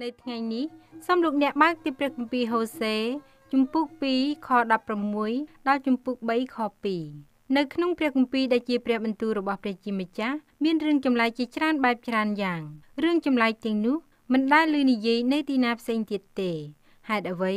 នៅថ្ងៃនេះសូមលោកអ្នកបើកទីព្រះគម្ពីរហូសេជំពូក2ខ16ដល់ជំពូក3ខ2នៅក្នុងព្រះគម្ពីរដែលជាព្រះបន្ទូលរបស់ព្រះជាម្ចាស់មានរឿងចម្លែកជាច្រើនបែបច្រើនយ៉ាងរឿងចម្លែកទាំងនោះមិនដែលលើនិយាយនៅទីណាផ្សេងទៀតទេហេតុអ្វី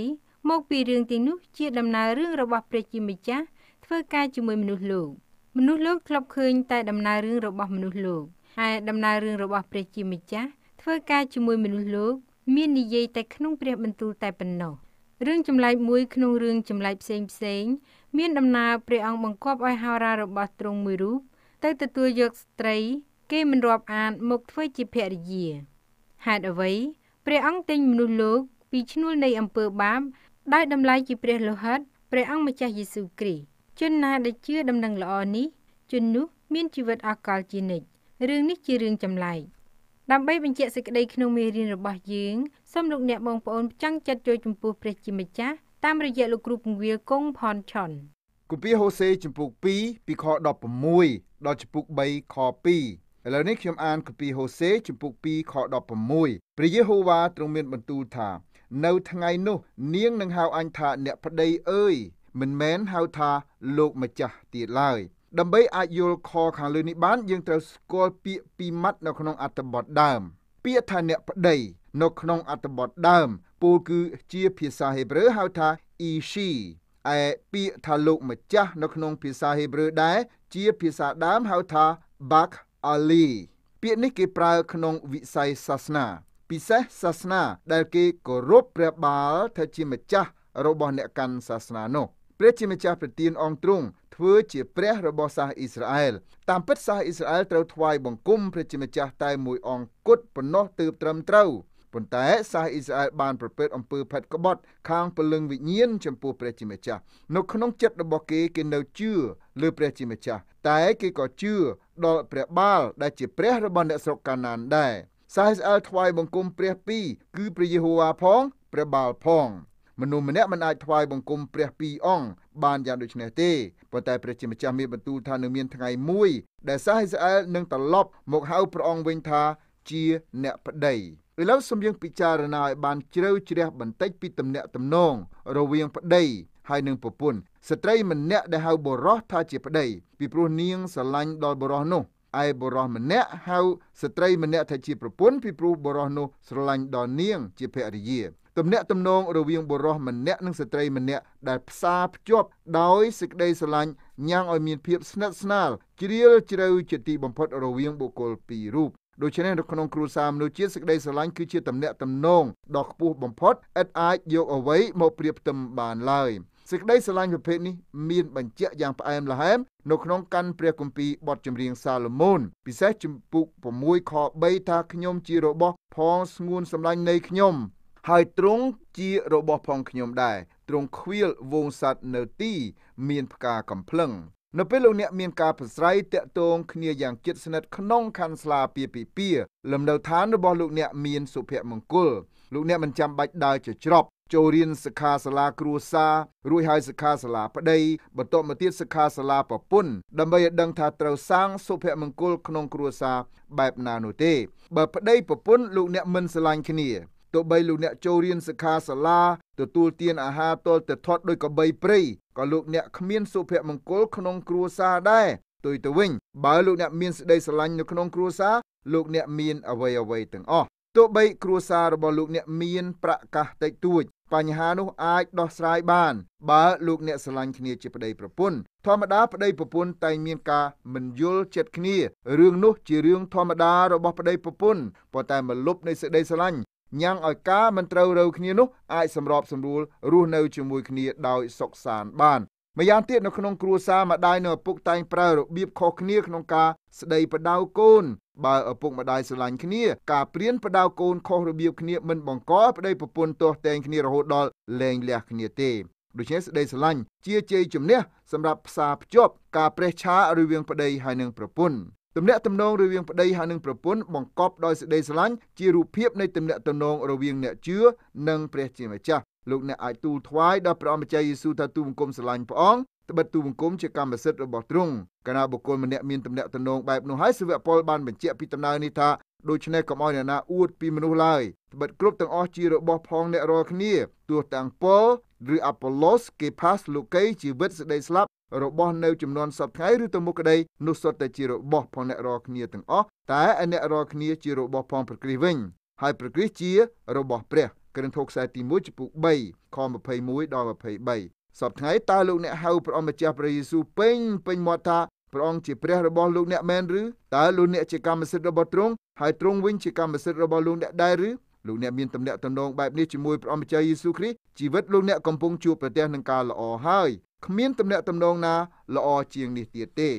មកពីរឿងទាំងនោះជាដំណើររឿងរបស់ព្រះជាម្ចាស់ធ្វើការជាមួយមនុស្សលោកមនុស្សលោកធ្លាប់ឃើញតែដំណើររឿងរបស់មនុស្សលោកហើយដំណើររឿងរបស់ព្រះជាម្ចាស់ធ្វើការជាមួយមនុស្សលោកមាននិយាយតែក្នុងព្រះបន្ទូលតែប៉ុណ្ណោះរឿងចម្លែកមួយក្នុងរឿងចម្លែកផ្សេងផ្សេងមានដំណើរព្រះអង្គបង្គាប់ឲ្យហោរារបស់ទ្រង់មួយរូបទៅទទួលយកស្ត្រីគេមិនរាប់អាន មកធ្វើជាភរិយាហេតុអ្វីព្រះអង្គទិញមនុស្សលោក ពីឈ្នួលនៃអំពើបាបដោយតម្លៃជាព្រះលោហិតព្រះអង្គម្ចាស់យេស៊ូវគ្រីស្ទជនណាដែលជឿដំណឹងល្អនេះជននោះមានជីវិតអកលជានិច្ចរឿងនេះជារឿងចម្លែកដើម្បីបញ្ជាក់សេចក្តីក្នុងមេរៀនរបស់យើងសូមលោកអ្នកបងប្អូនចង់ចិត្តជួយចំពោះព្រះជាម្ចាស់តាមរយៈលោកគ្រូពង្វាលគង់ផនឆុនគម្ពីរហូសេចំពុក2ពីខ16ដល់ចំពុក3ខ2ឥឡូវនេះខ្ញុំអានគម្ពីរហូសេចំពុក2ខ16ព្រះយេហូវ៉ាទ្រង់មានបន្ទូលថា នៅថ្ងៃនោះ នាងនឹងហៅអញថាអ្នកប្តីអើយមិនមែនហៅថាលោកម្ចាស់ទៀតឡើយដើម្បីអាចយល់ខខាងលើនេះបានយើងត្រូវស្គាល់ពាក្យពីរម៉ាត់នៅក្នុងអត្ថបទដើម ពាក្យថាអ្នកប្តីនៅក្នុងអត្ថបទដើមពោលគឺជាភាសាហេប្រឺហៅថា ishi ឯពាក្យថាលោកម្ចាស់នៅក្នុងភាសាហេប្រឺដែរជាភាសាដើមហៅថា bak ali ពាក្យនេះគេប្រើក្នុងវិស័យសាសនាពិសេសសាសនា ដែលគេគោរពព្រះបាលថាជាម្ចាស់របស់អ្នកកាន់សាសនានោះ ព្រះជាម្ចាស់ប្រទានអង្គទ្រង់ធ្វើជាព្រះរបស់សាសអ៊ីស្រាអែលតាមពិតសាសអ៊ីស្រាអែលត្រូវថ្វាយបង្គំព្រះជាម្ចាស់តែមួយអង្គគត់ប៉ុណ្ណោះទើបត្រឹមត្រូវប៉ុន្តែសាសអ៊ីស្រាអែលបានប្រព្រឹត្តអំពើផិតក្បត់ខាងពលឹងវិញ្ញាណចំពោះព្រះជាម្ចាស់នៅក្នុងចិត្តរបស់គេគេនៅជឿលើព្រះជាម្ចាស់តែគេក៏ជឿដល់ព្រះបាលដែលជាព្រះរបស់អ្នកស្រុកកាណានដែរសាសអ៊ីស្រាអែលថ្វាយបង្គំព្រះពីរគឺព្រះយេហូវ៉ាផងព្រះបាលផងមនុស្សម្នាក់មិនអាចថ្វាយបង្គំព្រះពីរអង្គបានយ៉ាងដូចនេះទេប៉ុន្តែព្រះជាម្ចាស់មានបន្ទូលថានឹងមានថ្ងៃមួយដែលសាសអ៊ីស្រាអែលនឹងត្រឡប់មកហៅព្រះអង្គវិញថាជាអ្នកប្តីឥឡូវសូមយើងពិចារណាឲ្យបានជ្រៅជ្រះបន្តិចពីទំនាក់ទំនងរវាងប្តីហើយនឹងប្រពន្ធស្ត្រីម្នាក់ដែលហៅបុរសថាជាប្តីពីព្រោះនាងស្រឡាញ់ដល់បុរសនោះឯបុរសម្នាក់ហៅ ស្ត្រីម្នាក់ថាជាប្រពន្ធពីព្រោះបុរសនោះស្រឡាញ់ដល់នាង ជាភរិយាទំនាក់ទំនងរវាងបុរសម្នាក់និងស្ត្រី ម្នាក់ដែលផ្សារភ្ជាប់ ដោយសេចក្តីស្រឡាញ់ញ៉ាំងឲ្យមានភាព ស្និទ្ធស្នាលជ្រាលជ្រៅជាទីបំផុតរវាងបុគ្គលពីររូបដូច្នេះនៅក្នុងគ្រួសារមនុស្សជាតិសេចក្តីស្រឡាញ់គឺជាទំនាក់ទំនងដ៏ខ្ពស់បំផុតឥតអាចយកអ្វីមកប្រៀបផ្ទឹមបានឡើយសេចក្តីស្រឡាញ់ប្រភេទនេះមានបញ្ជាក់យ៉ាងផ្អែមល្ហែមនៅក្នុងកាន់ព្រះគម្ពីរបទចម្រៀងសាឡូមូន ពិសេសជំពូក6ខ3ថាខ្ញុំ ជារបស់ ផងស្ងួនសម្លាញ់នៃខ្ញុំហើយទ្រង់ជារបស់ផងខ្ញុំដែរទ្រង់ខ្វៀលវងសัตว์នៅទី មានផ្កាកំភ្លឹងនៅពេលលោកអ្នកមានការប្រស្រ័យតាក់ទងគ្នាយ៉ាងជិតស្និទ្ធក្នុងខណ្ឌស្លាពាពិពាលំនៅឋានរបស់លោកអ្នកមានសុភមង្គលលោកអ្នកមិនចាំបាច់ដើរជាច្រប់ចូលរៀនសិក្ខាសាលាគ្រួសាររួចហើយសិក្ខាសាលាប្តីបន្ទាប់មកទៀតសិក្ខាសាលាប្រពន្ធដើម្បីឲ្យដឹងថាត្រូវសាងសុភមង្គលក្នុងគ្រួសារបែបណានោះទេបើប្តីប្រពន្ធលោកអ្នកមិនស្រឡាញ់គ្នាទោះបីលោកអ្នកចូលរៀនសិក្ខាសាលាទទួលទានអាហារទាល់តែធាត់ដូចកបីព្រៃក៏លោកអ្នកគ្មានសុភមង្គលក្នុង គ្រួសារដែរទុយទៅវិញបើលោកអ្នកមានសេចក្តីស្រឡាញ់នៅក្នុងគ្រួសារលោកអ្នកមានអ្វីអ្វីទាំងអស់ទោះបី គ្រួសាររបស់លោកអ្នកមានប្រកាសតិចតួចបញ្ហានោះអាចដោះស្រាយបាន បើលោក អ្នកស្រឡាញ់គ្នាជាប្តីប្រពន្ធធម្មតាប្តីប្រពន្ធតែងមានការមិនយល់ចិត្តគ្នារឿងនោះ ជារឿងធម្មតារបស់ប្តីប្រពន្ធប៉ុន្តែមកលុបនៃសេចក្តីស្រឡាញ់ញ៉ាំងឲ្យការមិនត្រូវរើគ្នានោះអាចសម្របសម្រួលរស់នៅជាមួយគ្នាដោយសុខសាន្តបានម្យ៉ាងទៀតនៅក្នុង គ្រួសារម្ដាយនិងឪពុកតែងប្រើរបៀបខុសគ្នាក្នុងការស្ដីបដៅកូនបើឪពុកម្ដាយស្រឡាញ់គ្នាការព្រៀនបដៅកូនខុសរបៀបគ្នាមិនបង្កឲ្យប្តីប្រពន្ធទាស់ទែងគ្នារហូតដល់លែងលះគ្នាទេដូច្នេះស្ដីស្រឡាញ់ជាជ័យជំនះ សម្រាប់ផ្សារភ្ជាប់ការប្រេះឆារវាងប្តីហើយនិងប្រពន្ធទំនាក់ទំនងរវាងប្តីហើយនិងប្រពន្ធបង្កប់ដោយសេចក្តីស្រឡាញ់ជារូបភាពនៃទំនាក់ទំនងរវាងអ្នកជឿនិងព្រះជាម្ចាស់លោកអ្នកអាចទូលថ្វាយដល់ព្រះអម្ចាស់យេស៊ូវថាទូលបង្គំស្រឡាញ់ព្រះអង្គត្បិតទូបង្គំជាកម្មសិទ្ធិរបស់ទ្រង់កណាបុគ្គលម្នាក់មានទំនាក់ទំនងបែបនោះហើយសិវពលបានបញ្ជាក់ពីដំណើរនេះថាដូច្នេះកុំឲ្យអ្នកណាអួតពីមនុស្សឡើយត្បិតគ្រប់ទាំងអស់ជារបស់ផងអ្នករាល់គ្នាទោះទាំងពលឬអាប៉ូឡូសគេផាសលូកេជីវិតស្ដីស្លាប់របស់នៅចំនួនសពថ្ងៃឬទៅមុខក្តីនោះសុទ្ធតែជារបស់ផងអ្នករាល់គ្នាទាំងអស់តែឯអ្នករាល់គ្នាជារបស់ផងព្រះគ្រីស្ទវិញហើយព្រះគ្រីស្ទជារបស់ព្រះគ្រិនថូខ្សែទី1ចំពុ3ខ21ដល់23សពថ្ងៃតើលោកអ្នកហៅព្រះអង្គម្ចាស់ព្រះយេស៊ូវពេញពេញមាត់ថាព្រះអង្គជាព្រះរបស់លោកអ្នកមែនឬតើលោកអ្នកជាកម្មសិទ្ធិរបស់ទ្រង់ហើយទ្រង់វិញជាកម្មសិទ្ធិរបស់លោកអ្នកដែរឬលោកអ្នកមានទំនាក់ទំនងបែបនេះជាមួយព្រះអង្គម្ចាស់យេស៊ូវគ្រីស្ទជីវិតលោកអ្នកកំពុងជួបប្រទះនឹងការល្អហើយគ្មានទំនាក់ទំនងណាល្អជាងនេះទៀតទេ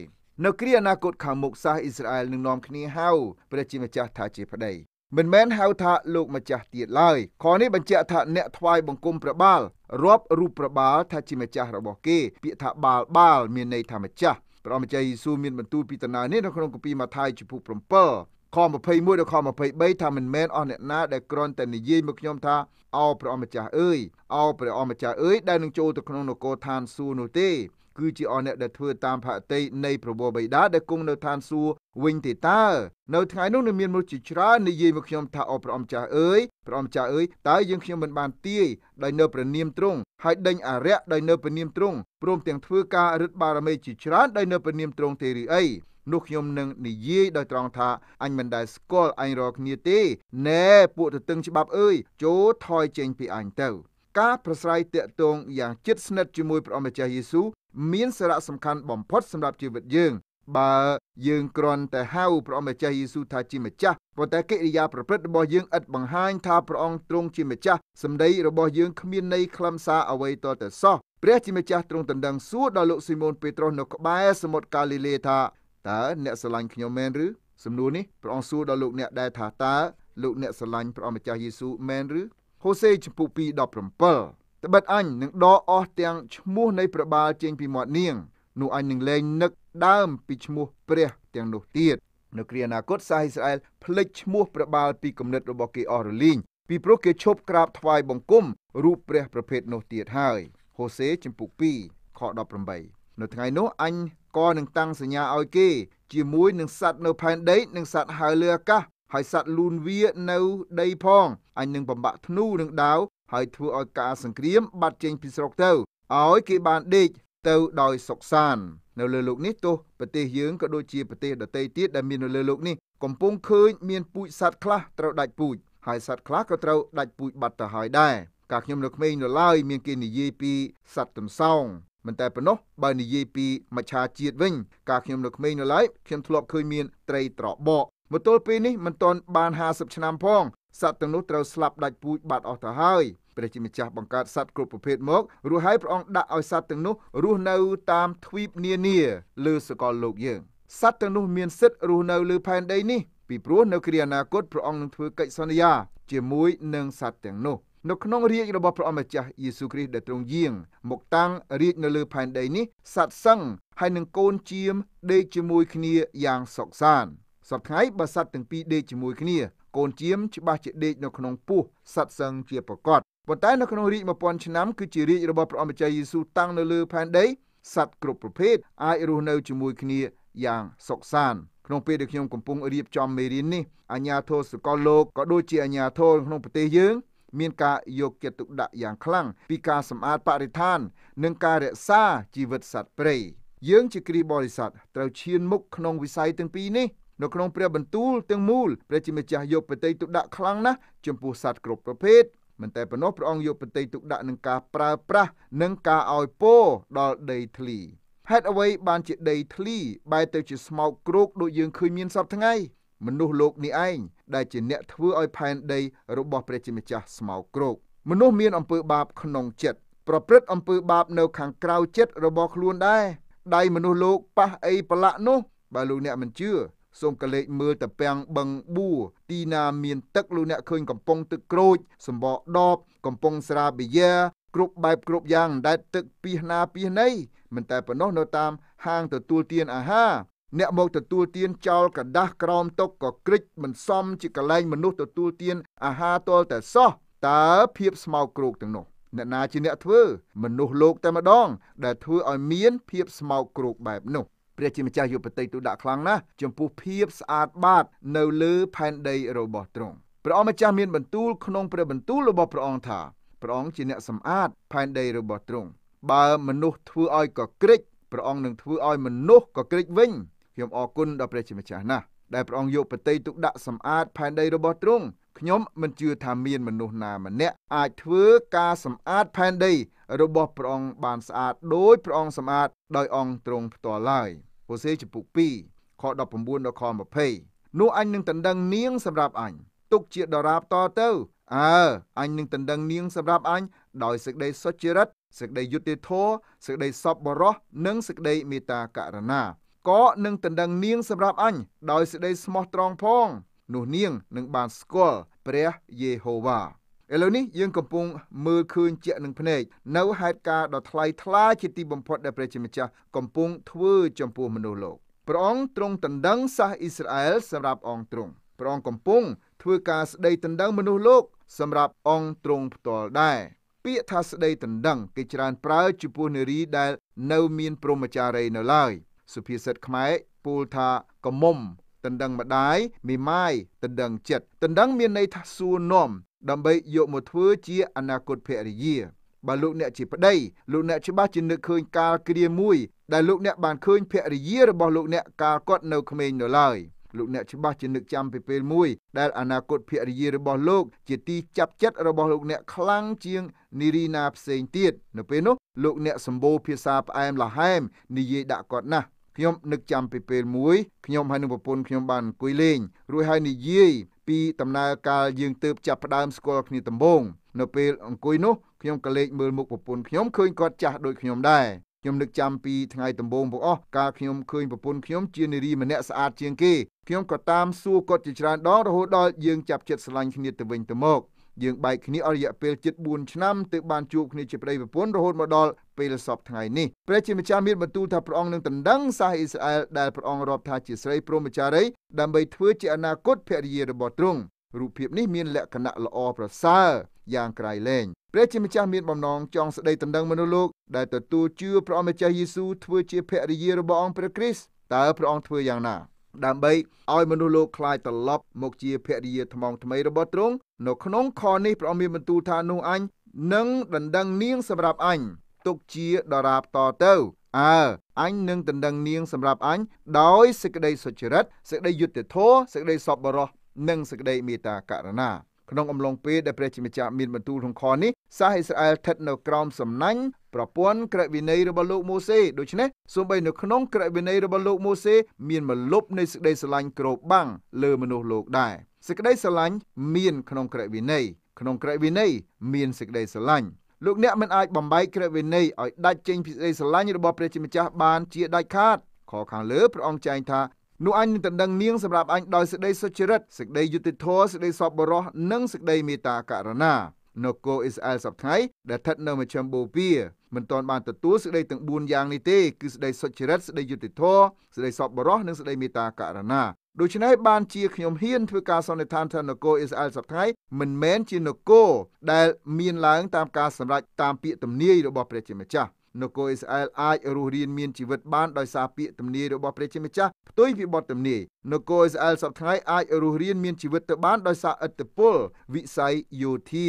នៅគ្រាអនាគតខាងមុខសាសអ៊ីស្រាអែលនឹងនាំគ្នាហៅព្រះជាម្ចាស់ថាជាប្តីមិនមែនហៅថាលោកម្ចាស់ទៀតឡើយខនេះបញ្ជាក់ថាអ្នកថ្វាយបង្គំព្រះបាលរាប់រូបប្របាល់ថាជាម្ចាស់របស់គេពាក្យថាបាល់បាល់មានន័យថាម្ចាស់ព្រះអង្គម្ចាស់យេស៊ូវមានបន្ទូលពីដំណើរនេះនៅក្នុងគម្ពីរម៉ាថាយជំពូក7ខ21ដល់ខ23ថាមិនមែនអស់អ្នកណាដែលគ្រាន់តែនិយាយមកខ្ញុំថាអោព្រះអង្គម្ចាស់អើយអោព្រះអង្គម្ចាស់អើយដែលនឹងចូលទៅក្នុងនគរឋានសួគ៌នោះទេគឺជាអស់អ្នកដែលធ្វើតាមផតិនៃប្រវោបិតាដែលគង់នៅឋានសួគ៌វិញទេតើនៅថ្ងៃនោះនឹងមានមនុស្សជាច្រើននិយាយមកខ្ញុំថាអោព្រះអម្ចាស់អើយព្រះអម្ចាស់អើយតើយើងខ្ញុំមិនបានទាយដោយនៅព្រះនាមទ្រង់ហើយដេញអារក្សដោយនៅព្រះនាមទ្រង់ព្រមទាំងធ្វើការរឹតបារមីជាច្រើនដោយនៅព្រះនាមទ្រង់ទេឬអីនោះខ្ញុំនឹងនិយាយដោយត្រង់ថាអញមិនដែលស្គាល់អញរកគ្នាទេណែពួកទទឹងច្បាប់អើយចូលថយចេញពីអញទៅ ការប្រស្រ័យតាក់ទងយ៉ាងជិតស្និទ្ធជាមួយព្រះអម្ចាស់យេស៊ូមានសារៈសំខាន់បំផុតសម្រាប់ជីវិតយើង បើយើងគ្រាន់តែហៅព្រះអង្គម្ចាស់យេស៊ូវថាជាម្ចាស់ប៉ុន្តែកិរិយាប្រព្រឹត្តរបស់យើងឥតបង្ហាញថាព្រះអង្គទ្រង់ជាម្ចាស់សម្ដីរបស់យើងគ្មានន័យខ្លឹមសារអ្វីតតែសោះព្រះជាម្ចាស់ទ្រង់ដណ្ដឹងសួរដល់លោកស៊ីម៉ូនពេត្រុសនៅក្បែរសមុទ្រកាលីលេថាតើអ្នកស្រឡាញ់ខ្ញុំមែនឬសំណួរនេះព្រះអង្គសួរដល់លោកអ្នកដែរថាតើលោកអ្នកស្រឡាញ់ព្រះអង្គម្ចាស់យេស៊ូវមែនឬហូសេចំពុ2:17ត្បិតអញនឹងដកអស់ទាំងឈ្មោះនៃប្របាលចេញពីមាត់នាងនោះអញនឹងលែងនឹកដើមពីឈ្មោះព្រះទាំងនោះទៀតនៅគ្រាអនាគតសាសអ៊ីស្រាអែលផ្លិចឈ្មោះប្របាលពីគំនិតរបស់គេអស់រលីងពីព្រោះគេឈប់ក្រាបថ្វាយបង្គំរូបព្រះប្រភេទនោះទៀតហើយហូសេចំពុក2ខ18នៅថ្ងៃនោះអញក៏នឹងតាំងសញ្ញាឲ្យគេ ជាមួយនឹងសัตว์នៅផែនដីនិងសัตว์ហើរលើអាកាសហើយសัตว์លូនវានៅដីផងអញនឹងបំបាក់ធ្នូនឹងដាវហើយធ្វើឲ្យការសង្គ្រាមបាត់ចេញពីស្រុកទៅឲ្យគេបានដេកទៅដោយសុខសាន្តនៅលើលោកនេះទោះប្រទេសយើងក៏ដូចជាប្រទេសដទៃទៀតដែលមាននៅលើលោកនេះកំពុងឃើញមានពូជសត្វខ្លះត្រូវដាច់ពូជហើយសត្វខ្លះក៏ត្រូវដាច់ពូជបាត់ទៅហើយដែរកាលខ្ញុំនៅក្មេងនៅឡើយមានគេនិយាយពីសត្វទំសោងមិនតែប៉ុណ្ណោះបើនិយាយពីមច្ឆាជាតិវិញកាលខ្ញុំនៅក្មេងនៅឡើយខ្ញុំធ្លាប់ឃើញមានត្រីត្របកមកទល់ពេលនេះមិនទាន់បាន50ឆ្នាំផងសត្វទាំងនោះត្រូវស្លាប់ដាច់ពូជបាត់អស់ទៅហើយព្រះជាម្ចាស់បង្កើតសត្វគ្រប់ប្រភេទមករួចហើយព្រះអង្គដាក់ឲ្យសត្វទាំងនោះរស់នៅតាមទ្វីបនានាលើសកលលោកយើងសត្វទាំងនោះមានសិទ្ធិរស់នៅលើផែនដីនេះពីព្រោះនៅគ្រាអនាគតព្រះអង្គនឹងធ្វើកិច្ចសន្យាជាមួយនឹងសត្វទាំងនោះនៅក្នុងរាជរបស់ព្រះអម្ចាស់យេស៊ូគ្រីស្ទដែលទ្រង់យាងមកតាំងរាជនៅលើផែនដីនេះសត្វសឹងហើយនឹងកូនជាមដេកជាមួយគ្នាយ៉ាងសុខសាន្តសប្តាហ៍ថ្ងៃបើសត្វទាំងពីរដេកជាមួយគ្នាកូនជាមច្បាស់ជាដេកនៅក្នុងពោះសត្វសឹងជាប្រកបប៉ុន្តែនៅក្នុងរាជ1000ឆ្នាំគឺជារាជរបស់ព្រះអម្ចាស់យេស៊ូតាំងនៅលើផែនដីសត្វគ្រប់ប្រភេទអាចរស់នៅជាមួយគ្នាយ៉ាងសុខសាន្តក្នុងពេលដែលខ្ញុំកំពុងរៀបចំមេរៀននេះអាញាធរសកលលោកក៏ដូចជាអាញាធរក្នុងប្រទេសយើង មានការយកចិត្តទុកដាក់យ៉ាងខ្លាំងពីការសម្អាតបរិស្ថាន និងការរក្សាជីវិតសត្វព្រៃយើងជាគ្រីបរិស័ទត្រូវឈានមុខក្នុងវិស័យទាំងពីរនេះនៅក្នុងព្រះបន្ទូលទាំងមូលព្រះជាម្ចាស់យកបតីទុដាក់ខ្លាំងណាស់ចំពោះសត្វគ្រប់ប្រភេទមិនតែប៉ុណ្ណោះព្រះអង្គយកបតីទុដាក់នឹងការប្រើប្រាស់និងការឲ្យពរដល់ដីធ្លីហេតុអ្វីបានជាដីធ្លីបែរទៅជាស្មោកគ្រោកដូចយើងឃើញមានសពថ្ងៃមនុស្សលោកនេះឯងដែលជាអ្នកធ្វើឲ្យផែនដីរបស់ព្រះជាម្ចាស់ស្មោកគ្រោកមនុស្សមានអំពើបាបក្នុងចិត្តប្រព្រឹត្តអំពើបាបនៅខាងក្រៅចិត្តរបស់ខ្លួនដែរដៃមនុស្សលោកប៉ះអីប្រឡាក់នោះបើលោកអ្នកមិនជឿសូមកលេចមើលតពាំងបឹងបួទីណាមានទឹកលោកអ្នកឃើញកំពង់ទឹកក្រូចសម្បកដប កំពង់ស្រាបិយា គ្រប់បែបគ្រប់យ៉ាងដែលទឹកពីណាពីណីមិនតែប៉ុណ្ណោះនៅតាមហាងទទួលទានអាហារអ្នកមកទទួលទានចោលกระដាស់ក្រោមតុកក៏ក្រិចមិនសមជាកលែងមនុស្សទទួលទានអាហារតលតែសោះតើភាពស្មោកគ្រោកទាំងនោះអ្នកណាជាអ្នកធ្វើមនុស្សលោកតែម្ដង ដែលធ្វើឲ្យមានភាពស្មោកគ្រោកបែបនោះព្រះជាម្ចាស់យុបតីទូដាក់ខ្លាំងណាស់ចំពោះភាពស្អាតបាតនៅលើផែនដីរបស់ទ្រង់ព្រះអង្គម្ចាស់មានបន្ទូលក្នុងព្រះបន្ទូលរបស់ព្រះអង្គថាព្រះអង្គជាអ្នកសម្អាតផែនដីរបស់ទ្រង់បើមនុស្សធ្វើឲ្យកក្រិចព្រះអង្គនឹងធ្វើឲ្យមនុស្សកក្រិចវិញខ្ញុំអរគុណដល់ព្រះជាម្ចាស់ណាស់ដែលព្រះអង្គយកប្រតិយទុកដាក់សម្អាតផែនដី របស់ទ្រង់ខ្ញុំមិនជឿថាមានមនុស្សណាម្នាក់អាចធ្វើការសម្អាតផែនដីរបស់ព្រះអង្គបានស្អាត ដោយព្រះអង្គសម្អាតដោយអង្គទ្រង់ផ្ទាល់ឡើយហូសេជំពូក2ខ19ដល់ខ20នោះអញនឹងដណ្ដឹង នាងសម្រាប់អញទុកជាដរាបតទៅអើអញនឹងដណ្ដឹងនាងសម្រាប់អញដោយសេចក្តីសុចរិតសេចក្តីយុត្តិធម៌សេចក្តីសប្បុរសនិងសេចក្តីមេត្តាករណាក៏នឹងដណ្ដឹងនាងសម្រាប់អញដោយសេចក្តីស្មោះត្រង់ផង នោះនាងនឹងបានស្គាល់ព្រះយេហូវ៉ាឥឡូវនេះយើងកំពុងមើលឃើញជាក់នឹងភ្នែកនៅហេតុការណ៍ដ៏ថ្លៃថ្លាជាទីបំផុតដែលព្រះជាម្ចាស់កំពុងធ្វើចំពោះមនុស្សលោកព្រះអង្គទ្រង់ដណ្ដឹងសាសអ៊ីស្រាអែលសម្រាប់អង្គទ្រង់ព្រះអង្គកំពុងធ្វើការស្ដីដណ្ដឹងមនុស្សលោកសម្រាប់អង្គទ្រង់ផ្ទាល់ដែរពាក្យថាស្ដីដណ្ដឹងគេច្រើនប្រើចំពោះនារីដែលនៅមានព្រមចារីនៅឡើយសុភាសិតខ្មែរពូលថាកមុំដណ្ដឹងម្ដាយមីម៉ាយដណ្ដឹងចិត្តដណ្ដឹងមានន័យថាសួរនាំដើម្បីយកមកធ្វើជាអនាគតភរិយាបើលោកអ្នកជាប្តីលោកអ្នកច្បាស់ជានឹកឃើញកាលគ្រាមួយដែលលោកអ្នកបានឃើញភរិយារបស់លោកអ្នកកាលគាត់នៅក្មេងនៅឡើយលោកអ្នកច្បាស់ជានឹកចាំពីពេលមួយដែលអនាគតភរិយារបស់លោកជាទីចាប់ចិត្តរបស់លោកអ្នកខ្លាំងជាងនារីណាផ្សេងទៀតនៅពេលនោះលោកអ្នកសម្បូរភាសាផ្អែមល្ហែមនិយាយដាក់គាត់ណាស់ខ្ញុំនឹកចាំពីពេលមួយខ្ញុំហើយនឹងប្រពន្ធខ្ញុំបានអង្គុយលេងរួចហើយនិយាយពីដំណើរការយើងទៅចាប់ផ្ដើមស្គាល់គ្នាដំបូងនៅពេលអង្គុយនោះខ្ញុំក៏លេចមើលមុខប្រពន្ធខ្ញុំឃើញគាត់ចាស់ដូចខ្ញុំដែរខ្ញុំនឹកចាំពីថ្ងៃដំបូងបងអស់កាលខ្ញុំឃើញប្រពន្ធខ្ញុំជានារីម្នាក់ស្អាតជាងគេខ្ញុំក៏តាមសួរគាត់ជាច្រើនដងរហូតដល់យើងចាប់ចិត្តស្រឡាញ់គ្នាទៅវិញទៅមកយើងបែកគ្នាអស់រយៈពេលជិត4ឆ្នាំទើបបានជួបគ្នាជាប្តីប្រពន្ធរហូតមកដល់ពេលសពថ្ងៃនេះព្រះជាម្ចាស់មានបន្ទូលថាព្រះអង្គនឹងដណ្ដឹងសាសអ៊ីស្រាអែលដែលព្រះអង្គរាប់ថាជាស្រីព្រហ្មចារីដើម្បីធ្វើជាអនាគតភរិយារបស់ទ្រង់រូបភាពនេះមានលក្ខណៈល្អប្រសើរយ៉ាងក្រៃលែងព្រះជាម្ចាស់មានបំណងចង់ស្ដីដណ្ដឹងមនុស្សលោកដែលទទួលជឿព្រះអម្ចាស់យេស៊ូវធ្វើជាភរិយារបស់អង្គព្រះគ្រីស្ទតើព្រះអង្គធ្វើយ៉ាងណាដើម្បីឲ្យមនុស្សលោកคลายត្រឡប់មកជាភរិយាថ្មងថ្មីរបស់ទ្រង់នៅក្នុងខនេះព្រះអង្គមានបន្ទូលថានោះអញនឹងដណ្ដឹងនាងសម្រាប់អញទុកជាដរាបតទៅអើអញនឹងដណ្ដឹងនាងសម្រាប់អញដោយសេចក្តីសុចរិតសេចក្តីយុត្តិធម៌សេចក្តីសប្បុរសនិងសេចក្តីមេត្តាករុណាក្នុងអំឡុងពេលដែលព្រះជាម្ចាស់មានបន្ទូលក្នុងខនេះសាសអ៊ីស្រាអែលស្ថិតនៅក្រោមសំណាញ់ប្រព័ន្ធក្រឹតវិន័យរបស់លោកម៉ូសេដូច្នេះសូម្បីនៅក្នុងក្រឹតវិន័យរបស់លោកម៉ូសេមានមលប់នៃសេចក្តីស្រឡាញ់គ្របបាំងលើមនុស្សលោកដែរសេចក្តីស្រឡាញ់មានក្នុងក្រឹតវិន័យក្នុងក្រឹតវិន័យមានសេចក្តីស្រឡាញ់លោកអ្នកមិនអាចបំបែកក្រឹតវិន័យឲ្យដាច់ចេញពីសេចក្តីស្រឡាញ់របស់ព្រះជាម្ចាស់បានជាដាច់ខាតខខាងលើព្រះអង្គចែងថានោះអញនឹងដណ្ដឹងនាងសម្រាប់អញដោយសេចក្តីសុចរិតសេចក្តីយុត្តិធម៌សេចក្តីសប្បុរសនិងសេចក្តីមេត្តាករណានគរអ៊ីស្រាអែលសប្តាហ៍ដែលស្ថិតនៅមជ្ឈមបូព៌ាមិនទាន់បានទទួលសេចក្តីទាំង4យ៉ាងនេះទេគឺសេចក្តីសុចរិតសេចក្តីយុត្តិធម៌សេចក្តីសប្បុរសនិងសេចក្តីមេត្តាករណាដូច្នេះបានជាខ្ញុំហ៊ានធ្វើការសន្និដ្ឋានថានគរអ៊ីស្រាអែលសប្តាហ៍មិនមែនជានគរដែល មានឡើង តាមការសម្រេចតាមពាក្យទំនាយរបស់ព្រះជាម្ចាស់នគរអ៊ីស្រាអែលអាចរស់រានមានជីវិតបានដោយសារពាក្យទំនាយរបស់ព្រះជាម្ចាស់ផ្ទុយពីបទទំនាយនគរអ៊ីស្រាអែលសពថ្ងៃអាចរស់រានមានជីវិតទៅបានដោយសារឥទ្ធិពលវិស័យយោធា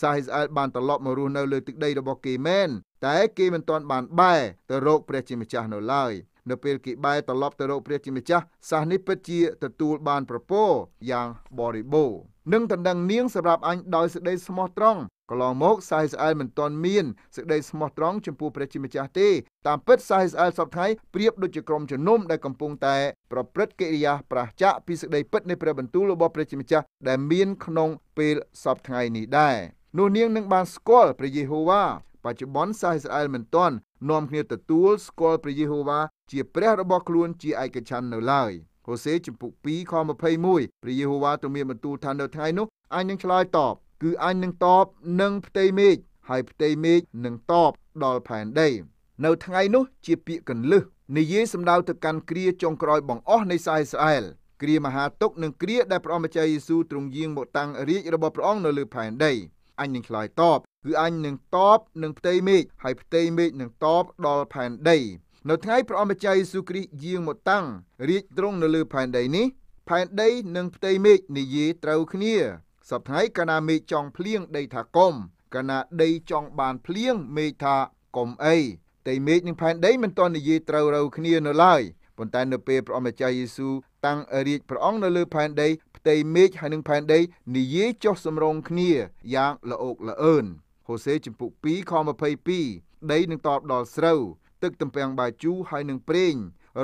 សាអ៊ីស្រាអែលបានត្រឡប់មករស់នៅលើទឹកដីរបស់គេមែនតែគេមិនទាន់បានបែរទៅរកព្រះជាម្ចាស់នៅឡើយនៅពេលគេបែរត្រឡប់ទៅរកព្រះជាម្ចាស់សាសនេះពិតជាទទួលបានប្រពោយ៉ាងបរិបូរណ៍និងដណ្ដឹងនាងសម្រាប់អញដោយសេចក្តីស្មោះត្រង់កន្លងមកសាអ៊ីស្រាអែលមិនទាន់មានសេចក្តីស្មោះត្រង់ចំពោះព្រះជាម្ចាស់ទេតាមពិតសាអ៊ីស្រាអែលសពថ្ងៃប្រៀបដូចជាក្រុមជំនុំដែលកំពុងតែប្រព្រឹត្តកិរិយាប្រឆាចពីសេចក្តីពិតនៃព្រះបន្ទូលរបស់ព្រះជាម្ចាស់ដែលមានក្នុងពេលសពថ្ងៃនេះដែរនោះនាងនឹងបានស្គាល់ព្រះយេហូវ៉ាបច្ចុប្បន្នសាអ៊ីស្រាអែលមិនទាន់នាំគ្នាទទួលស្គាល់ព្រះយេហូវ៉ាជាព្រះរបស់ខ្លួនជាឯកច្ឆន្ទនៅឡើយហូសេជំពូក2ខ21ព្រះយេហូវ៉ាទ្រង់មានបន្ទូលថានៅថ្ងៃនោះអញនឹងឆ្លើយតបគឺអាចនឹងតបនឹងផ្ទៃមេឃហើយផ្ទៃមេឃនឹងតបដល់ផែនដីនៅថ្ងៃនោះជាពាក្យកន្លឹះនិយាយសម្ដៅទៅកាន់គ្រាចុងក្រោយបង្អស់នៃសាអ៊ីស្រាអែលគ្រាមហាទុកនិងគ្រាដែលព្រះអម្ចាស់យេស៊ូវទ្រង់យាងមកតាំងរាជរបស់ព្រះអង្គនៅលើផែនដីអញនឹងឆ្លើយតបគឺអញនឹងតបនឹងផ្ទៃមេឃហើយផ្ទៃមេឃនឹងតបដល់ផែនដីនៅថ្ងៃព្រះអម្ចាស់យេស៊ូវគ្រីស្ទយាងមកតាំងរាជទ្រង់នៅលើផែនដីនេះ ផែនដីនិងផ្ទៃមេឃនិយាយត្រូវគ្នាសប្ថ្ងៃកាលណាមេឃចង់ភ្លៀងដីថាកុំកាលណាដីចង់បានភ្លៀងមេឃថាកុំអី តែមេឃនិងផែនដីមិនទាន់និយាយត្រូវរូវគ្នានៅឡើយប៉ុន្តែនៅពេលព្រះអម្ចាស់យេស៊ូវតាំងរាជព្រះអង្គនៅលើផែនដីផ្ទៃមេឃហើយនិងផែនដីនិយាយចុះសំរងគ្នាយ៉ាងល្អោកល្អឿនហូសេជំពូក2ខ22ដីនឹងតបដល់ស្រូវទឹកទំពាំងបាយជូរហើយនឹងប្រេង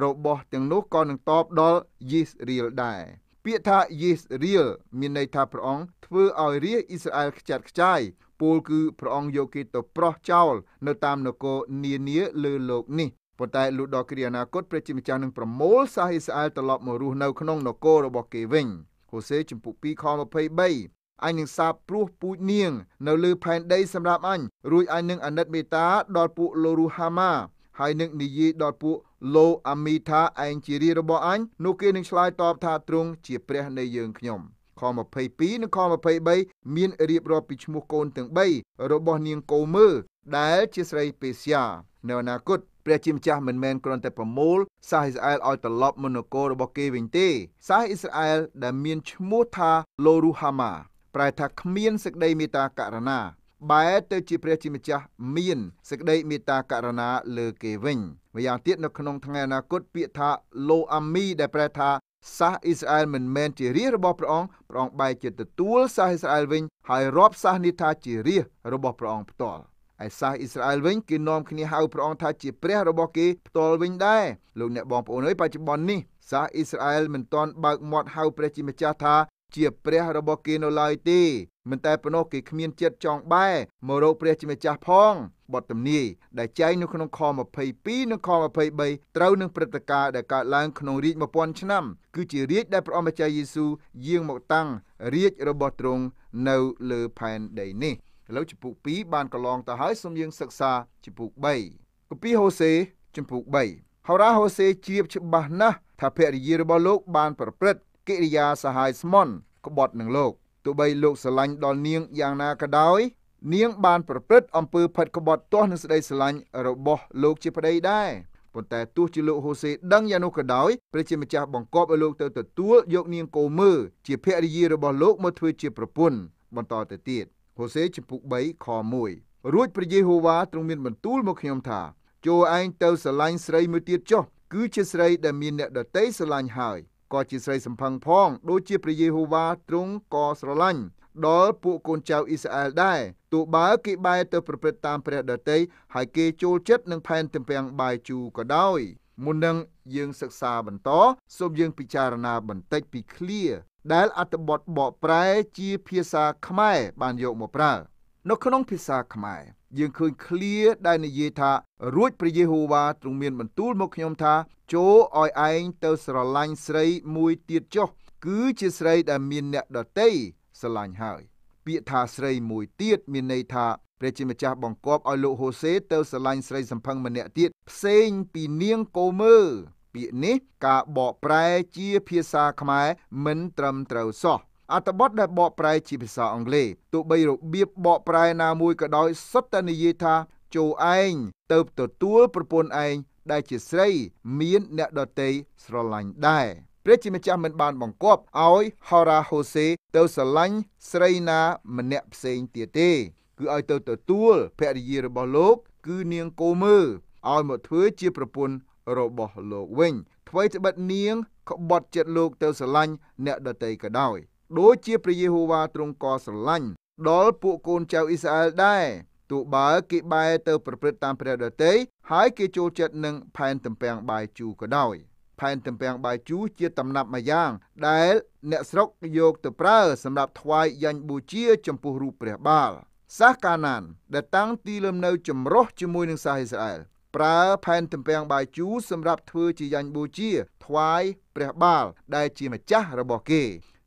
របស់ទាំងនោះក៏នឹងតបដល់យេសរៀលដែរពាក្យថា Yisrael មានន័យថាព្រះអង្គធ្វើឲ្យរាជអ៊ីស្រាអែលខ្ចាត់ខ្ចាយពលគឺព្រះអង្គយកគេទៅប្រោះចោលនៅតាមនគរនានាលើលោកនេះប៉ុន្តែលុះដល់គ្រាអនាគតព្រះជាម្ចាស់នឹងប្រមូលសាសអ៊ីស្រាអែលត្រឡប់មករស់នៅក្នុងនគររបស់គេវិញហូសេជំពូក2ខ23អញនឹងសាបព្រោះពូជនាង នៅលើផែនដីសម្រាប់អញរួចអញនឹងអាណិតមេត្តាដល់ពួកលូរូហាម៉ាហើយនឹងនិយាយដល់ពួកលោអាមីថាឯងជារាជរបស់អញនោះគេនឹងឆ្លើយតបថាទ្រង់ជាព្រះនៃយើងខ្ញុំខ22និងខ23មានរៀបរាប់ពីឈ្មោះកូនទាំង3របស់នាងកូមើដែលជាស្រីពេស្យានៅអនាគតព្រះជាម្ចាស់មិនមែនគ្រាន់តែប្រមូលសាសអ៊ីស្រាអែលឲ្យត្រឡប់មកនគររបស់គេវិញទេសាសអ៊ីស្រាអែលដែលមានឈ្មោះថាឡូរូហាម៉ាប្រែថាគ្មានសេចក្តីមេត្តាករុណាបែរទៅជាព្រះជាម្ចាស់មានសេចក្តីមេត្តាករណាលើគេវិញម្យ៉ាងទៀតនៅក្នុងថ្ងៃអនាគតពាក្យថាលោអាមី ដែលប្រែថាសាសអ៊ីស្រាអែលមិនមែនជារាជរបស់ព្រះអង្គព្រះអង្គបែរជាទទួលសាសអ៊ីស្រាអែលវិញហើយរាប់សាសនេះថាជារាជរបស់ព្រះអង្គផ្ទាល់ឯសាសអ៊ីស្រាអែលវិញគេនាំគ្នាហៅព្រះអង្គថាជាព្រះរបស់គេផ្ទាល់វិញដែរលោកអ្នកបងប្អូនអើយបច្ចុប្បន្ននេះសាសអ៊ីស្រាអែលមិនទាន់បើកមាត់ហៅព្រះជាម្ចាស់ថាជាព្រះរបស់គេនៅឡើយទេមិនតែប៉ុណ្ណោះគេគ្មានចិត្តចង់បែមករកព្រះជាម្ចាស់ផងបទទំនាយដែលចែងនៅក្នុងខ22និងខ23ត្រូវនឹងព្រឹត្តិការណ៍ដែលកើតឡើងក្នុងរាជ1000ឆ្នាំគឺជារាជដែលព្រះអង្គម្ចាស់យេស៊ូយាងមកតាំងរាជរបស់ទ្រង់នៅលើផែនដីនេះឥឡូវជំពូក2បានកន្លងទៅហើយសូមយើងសិក្សាជំពូក3កាពីហូសេជំពូក3ហោរ៉ាហូសេជ្រាបច្បាស់ណាស់ថាភរិយារបស់លោក បានប្រព្រឹត្តកិរិយាសហាយស្មន់ក្បត់នឹងលោកទោះបីលោក ស្រឡាញ់ដល់នាងយ៉ាងណាក៏ដោយ នាងបាន ប្រព្រឹត្តអំពើផិតក្បត់ទាស់នឹងសេចក្តីស្រឡាញ់របស់លោក ជាប្តីដែរប៉ុន្តែទោះជាលោកហូសេដឹងយ៉ាងនោះក៏ដោយព្រះជាម្ចាស់បង្គាប់ឲ្យលោកទៅទទួលយកនាងកូមឺជាភរិយារបស់លោកមកធ្វើជាប្រពន្ធបន្តទៅទៀតហូសេចំពុក3ខ1រួចព្រះយេហូវ៉ាទ្រង់មានបន្ទូលមកខ្ញុំថាចូលឯងទៅស្រឡាញ់ស្រីមួយទៀតចុះគឺជាស្រីដែលមានអ្នកដតីស្រឡាញ់ហើយក៏ជាស្រីសំផឹងផងដូចជាព្រះយេហូវ៉ាទ្រង់ក៏ស្រឡាញ់ដល់ពួកកូនចៅអ៊ីស្រាអែលដែរទោះបើគេបែរទៅប្រព្រឹត្តតាមព្រះដតីហើយគេចូលចិត្តនឹងផែនទំពាំងបាយជូរក៏ដោយមុននឹងយើងសិក្សាបន្តសូមយើងពិចារណាបន្តិចពីឃ្លាដែលអត្ថបទបកប្រែ ជាភាសាខ្មែរបានយកមកប្រើនៅក្នុងភាសាខ្មែរយើងឃើញឃ្លាដែលនិយាយថា រួច ព្រះយេហូវ៉ាទ្រង់មានបន្ទូលមកខ្ញុំថា ចូលឲ្យឯងទៅស្រឡាញ់ស្រីមួយទៀតចុះគឺជាស្រីដែលមានអ្នកដតីស្រឡាញ់ហើយ ពាក្យថាស្រីមួយទៀតមានន័យថាព្រះជាម្ចាស់បង្គាប់ឲ្យលោកហូសេទៅស្រឡាញ់ស្រីសំផឹងម្នាក់ទៀតផ្សេងពីនាងកូមើពាក្យនេះការបកប្រែជាភាសាខ្មែរមិនត្រឹមត្រូវសោះអត្ថបទដែលបកប្រែជាភាសាអង់គ្លេសទោះបីរបៀបបកប្រែណាមួយក៏ដោយសុទ្ធតែនិយាយថាចូលឯងទៅទទួលប្រពន្ធឯងដែលជាស្រីមានអ្នកដតីស្រឡាញ់ដែរព្រះជាម្ចាស់មិនបានបង្គាប់ឲ្យហូរ៉ាហូសេទៅស្រឡាញ់ស្រីណាម្នាក់ផ្សេងទៀតទេគឺឲ្យទៅទទួលភរិយារបស់លោកគឺនាងកូមើឲ្យមកធ្វើជាប្រពន្ធរបស់លោកវិញអ្វីត្បិតនាងក្បត់ចិត្តលោកទៅស្រឡាញ់អ្នកដតីក៏ដោយដូចជាព្រះយេហូវ៉ាទ្រង់ក៏ស្រឡាញ់ដល់ពួកកូនចៅអ៊ីស្រាអែលដែរទោះបើគេបែរទៅប្រព្រឹត្តតាមព្រះដតីហើយគេចូលចិត្តនឹងផែនទំពាំងបាយជូរក៏ដោយ ផែនទំពាំងបាយជូរជាតំណាប់មួយយ៉ាង ដែលអ្នកស្រុកយកទៅប្រើសម្រាប់ថ្វាយយ៉ាញ់បូជាចំពោះរូបព្រះបាលសាសកាណានដែលតាំងទីលំនៅចម្រុះជាមួយនឹងសាសអ៊ីស្រាអែលប្រើផែនទំពាំងបាយជូរសម្រាប់ធ្វើជាយ៉ាញ់បូជាថ្វាយព្រះបាលដែលជាម្ចាស់របស់គេ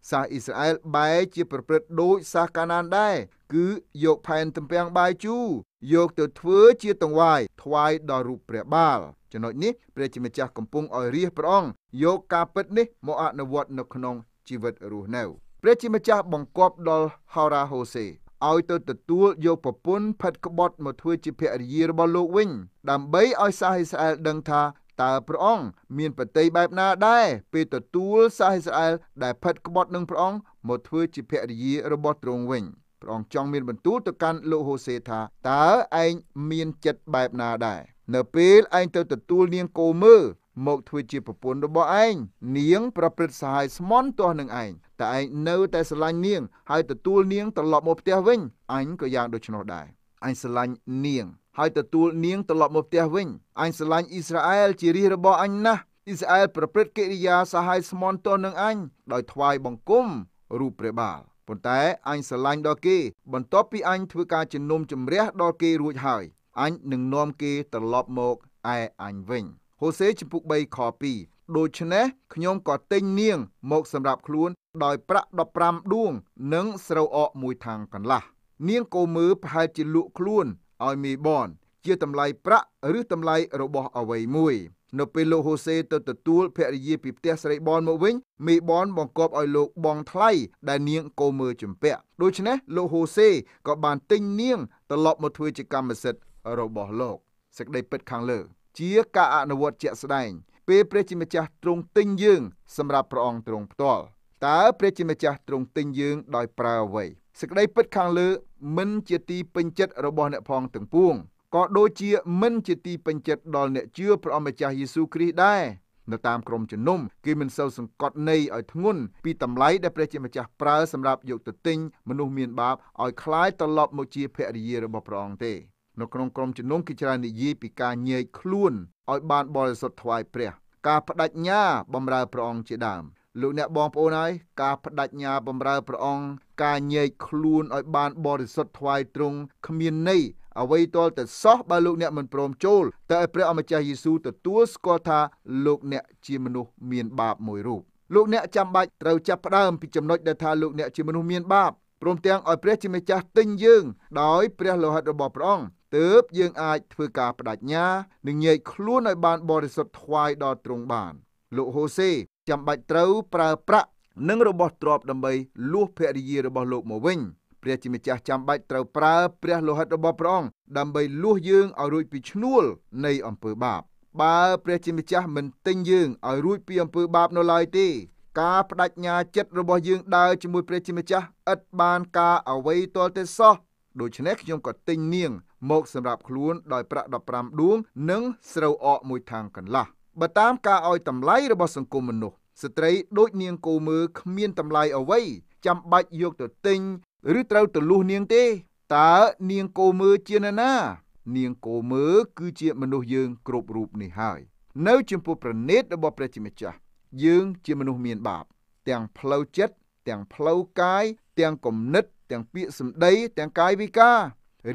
សាសអ៊ីស្រាអែលបែរជាប្រព្រឹត្តដូចសាសកាណានដែរគឺយកផែនទំពាំងបាយជូរយកទៅធ្វើជាតង្វាយថ្វាយដល់រូបព្រះបាលចំណុចនេះ ព្រះជាម្ចាស់កំពុងឲ្យរៀបព្រះអង្គយកការពិតនេះមកអនុវត្តនៅក្នុងជីវិតរស់នៅព្រះជាម្ចាស់បង្គាប់ដល់ហោរ៉ាហូសេឲ្យទៅទទួលយកប្រពន្ធផិតក្បត់មកធ្វើជាភរិយារបស់លោកវិញដើម្បីឲ្យសាសអ៊ីស្រាអែលដឹងថាតើព្រះអង្គមានប្រតិយបែបណាដែរពេលទទួលសាសអ៊ីស្រាអែលដែលផិតក្បត់នឹងព្រះអង្គមកធ្វើជាភរិយារបស់ទ្រង់វិញព្រះអង្គចង់មានបន្ទូលទៅកាន់លោកហូសេថាតើឯងមានចិត្តបែបណាដែរនៅពេលឯងទៅទទួលនាងគោមើមកធ្វើជាប្រពន្ធរបស់ឯងនាងប្រព្រឹត្តសហាយស្មន់ទាស់នឹងឯងតែឯងនៅតែស្រឡាញ់នាងហើយទទួលនាងត្រឡប់មកផ្ទះវិញអញក៏យ៉ាងដូច្នោះដែរអញស្រឡាញ់នាងហើយទទួលនាងត្រឡប់មកផ្ទះវិញអញស្រឡាញ់អ៊ីស្រាអែលជារាជរបស់អញណាស់អ៊ីស្រាអែលប្រព្រឹត្តកិរិយាសាហាយស្មន់ទោសនឹងអញដោយថ្វាយបង្គំរូបព្រះបាលប៉ុន្តែអញស្រឡាញ់ដល់គេ បន្ទាប់ពីអញធ្វើការជំនុំជម្រះដល់គេរួចហើយអញនឹងនាំគេត្រឡប់មកឯអញវិញ ហូសេជំពូក3ខ2ដូច្នេះខ្ញុំក៏ទិញនាងមកសម្រាប់ខ្លួនដោយប្រាក់15ដួងនិងស្រូវអកមួយថាងកន្លះនាងក៏មើលប្រហែលជាលក់ខ្លួនឲ្យមីបន ជាតម្លៃប្រាក់ឬតម្លៃរបស់អ្វីមួយ នៅពេលលោកហូសេទៅទទួលភរិយាពីផ្ទះស្រីបនមកវិញមេបនបង្គាប់ឲ្យលោកបងថ្លៃដែលនាងកូមើជំពាក់ដូច្នេះលោកហូសេក៏បានទិញនាងត្រឡប់មកធ្វើជាកម្មសិទ្ធិរបស់លោកសេចក្តីពិតខាងលើ ជាការអនុវត្តជាក់ស្ដែង ពេលព្រះជាម្ចាស់ទ្រង់ទិញយើង សម្រាប់ព្រះអង្គទ្រង់ផ្ទាល់តើព្រះជាម្ចាស់ទ្រង់ទិញយើងដោយប្រើអ្វីសេចក្តីពិតខាងលើ មិនជាទីពេញចិត្តរបស់អ្នកផងទាំងពួងក៏ដូចជាមិនជាទីពេញចិត្តដល់អ្នកជឿព្រះអម្ចាស់យេស៊ូវគ្រីស្ទដែរនៅតាមក្រមជំនុំគេមិនសូវសង្កត់ន័យឲ្យធ្ងន់ពី តម្លៃដែលព្រះជាម្ចាស់ប្រើសម្រាប់យកទៅទិញមនុស្សមានបាបឲ្យคลายត្រឡប់មកជាភរិយារបស់ព្រះអង្គទេ នៅក្នុងក្រមជំនុំគេច្រើននិយាយពីការញែកខ្លួនឲ្យបានបរិសុទ្ធថ្វាយព្រះ ការបដិញ្ញាបំរើព្រះអង្គជាដើមលោកអ្នកបងប្អូនហើយការបដិញ្ញាបំរើព្រះអង្គការញែកខ្លួនឲ្យបានបរិសុទ្ធថ្វាយទ្រង់គ្មានន័យអ្វីទាល់តែសោះបើលោកអ្នកមិនព្រមចូលតើព្រះអម្ចាស់យេស៊ូទទួលស្គាល់ថាលោកអ្នកជាមនុស្សមានបាបមួយរូបលោកអ្នកចាំបាច់ត្រូវចាប់ផ្ដើមពីចំណុចដែលថាលោកអ្នកជាមនុស្សមានបាបព្រមទាំងឲ្យព្រះជាម្ចាស់ទិញយើងដោយព្រះលោហិតរបស់ព្រះអង្គទើបយើងអាចធ្វើការបដិញ្ញា និងញែកខ្លួនឲ្យបានបរិសុទ្ធថ្វាយដល់ទ្រង់បាន លោកហូសេចាំបាច់ត្រូវប្រើប្រាក់និងរបស់ទ្រព្យដើម្បីលួសភរិយារបស់លោកមកវិញព្រះជាម្ចាស់ចាំបាច់ត្រូវប្រើព្រះលោហិតរបស់ព្រះអង្គដើម្បីលួសយើងឲ្យរួចពីឈ្នួលនៃអំពើបាបបើព្រះជាម្ចាស់មិនទិញយើងឲ្យរួចពីអំពើបាបនៅឡើយទេការបដិញ្ញាចិត្តរបស់យើងដើរជាមួយព្រះជាម្ចាស់ឥតបានការអ្វីទាល់តែសោះដូច្នេះខ្ញុំក៏ទិញនាងមកសម្រាប់ខ្លួនដោយប្រាក់15ដួងនិងស្រូវអកមួយថាងកន្លះបើតាមការឲ្យតម្លៃរបស់សង្គមមនុស្សស្ត្រីដូចនាងគូមើគ្មានតម្លៃអ្វីចាំបាច់យកទៅទិញឬត្រូវទៅលួសនាងទេតើនាងគូមើជាណា នាងគូមើគឺជាមនុស្សយើងគ្រប់រូបនេះហើយនៅចំពោះប្រណិតរបស់ព្រះជាម្ចាស់យើងជាមនុស្សមានបាបទាំងផ្លូវចិត្តទាំងផ្លូវកាយ ទាំងគំនិតទាំងពាក្យសម្ដីទាំងកាយវិការ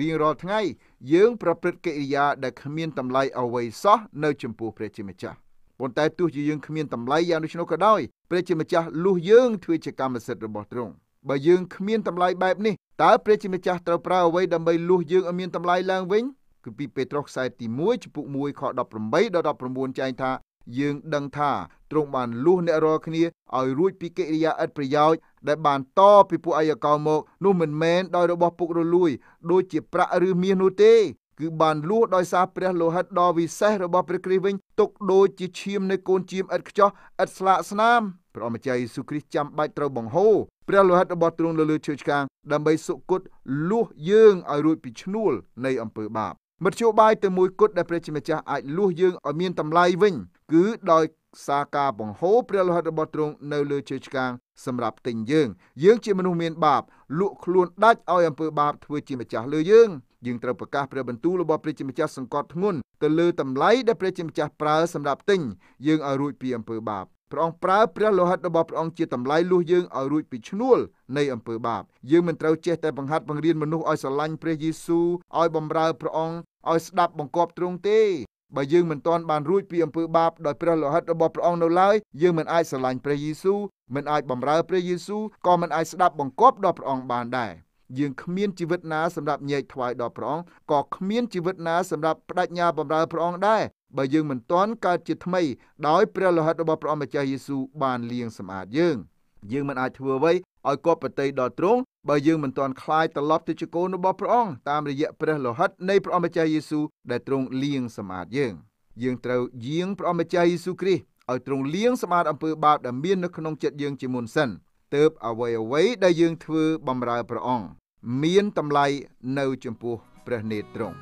រៀងរាល់ថ្ងៃយើងប្រព្រឹត្តកិរិយាដែលគ្មានតម្លៃអ្វីសោះនៅចំពោះព្រះជាម្ចាស់ប៉ុន្តែទោះជាយើងគ្មានតម្លៃយ៉ាងដូច្នោះក៏ដោយព្រះជាម្ចាស់លុះយើងធ្វើជាកម្មសិទ្ធិរបស់ទ្រង់បើយើងគ្មានតម្លៃបែបនេះតើព្រះជាម្ចាស់ត្រូវប្រើអ្វីដើម្បីលុះយើងឲ្យមានតម្លៃឡើងវិញគឺពីពេត្រុសខ្សែទី1ចំពុក1ខ18ដល់19ចែងថាយើងដឹងថាទ្រង់បានលុះអ្នករាល់គ្នាឲ្យរួចពីកិរិយាឥតប្រយោជន៍ដែលបានតពីពួកអាយកោមកនោះមិនមែនដោយរបស់ពុករលួយ ដូចជាប្រាក់ឬមាសនោះទេគឺបានលួសដោយសារព្រះលោហិតដ៏វិសេសរបស់ព្រះគ្រីស្ទវិញទុកដូចជាឈាមនៃកូនឈាមឥតខ្ចោះឥតស្លាកស្នាមព្រះអម្ចាស់យេស៊ូគ្រីស្ទចាំបាច់ត្រូវបង្ហូរព្រះលោហិតរបស់ទ្រង់លើលើឈើឆ្កាងដើម្បីសុគត់លួសយើងឲ្យរួចពីឈ្នួលនៃអំពើបាបមធ្យោបាយតែមួយគត់ដែលព្រះជាម្ចាស់អាចលួសយើងឲ្យមានតម្លៃវិញគឺ ដោយសារការបង្ហូរព្រះលោហិតរបស់ទ្រង់នៅលើ ជើងឆ្កាងសម្រាប់ទិញយើង យើងជាមនុស្សមានបាបលក់ខ្លួនដាច់ឲ្យអំពើបាបធ្វើជាម្ចាស់លើយើងយើងត្រូវប្រកាសព្រះបន្ទូលរបស់ព្រះជាម្ចាស់សង្កត់ធ្ងន់ទៅលើតម្លៃដែលព្រះជាម្ចាស់ប្រើសម្រាប់ទិញយើងឲ្យរួចពីអំពើបាបព្រះអង្គប្រើព្រះលោហិតរបស់ព្រះអង្គជាតម្លៃលួសយើងឲ្យរួចពីឈ្នួលនៃអំពើបាបយើងមិនត្រូវចេះតែបង្ហាត់បង្រៀនមនុស្សឲ្យស្រឡាញ់ព្រះយេស៊ូវឲ្យបម្រើព្រះអង្គឲ្យស្ដាប់បង្គាប់ទ្រង់ទេបើយើងមិនទាន់បានរួចពីអំពើបាបដោយព្រះលោហិតរបស់ព្រះអង្គនៅឡើយយើងមិនអាចស្រឡាញ់ព្រះយេស៊ូវមិនអាចបម្រើព្រះយេស៊ូវក៏មិនអាចស្ដាប់បង្គាប់ដល់ព្រះអង្គបានដែរយើងគ្មានជីវិតណាសម្រាប់ញែកថ្វាយដល់ព្រះអង្គក៏គ្មានជីវិតណាសម្រាប់បដិញ្ញាបម្រើព្រះអង្គដែរបើយើងមិនទាន់កើតជាថ្មីដោយព្រះលោហិតរបស់ព្រះអម្ចាស់យេស៊ូវបានលាងសម្អាតយើង យើងមិនអាចធ្វើអ្វីឲ្យគាត់ប្រតិដល់ទ្រង់បើយើងមិនទាន់คลายត្រឡប់ទៅជាកូនរបស់ព្រះអង្គតាមរយៈព្រះលោហិតនៃព្រះអម្ចាស់យេស៊ូវដែលទ្រង់លាងសម្អាតយើងយើងត្រូវយាងព្រះអម្ចាស់យេស៊ូវគ្រីស្ទឲ្យទ្រង់លាងសម្អាតអំពើបាបដែលមាននៅក្នុងចិត្តយើងជាមុនសិនទើបអ្វីអ្វីដែលយើងធ្វើបំរើព្រះអង្គមានតម្លៃនៅចំពោះព្រះនេត្រទ្រង់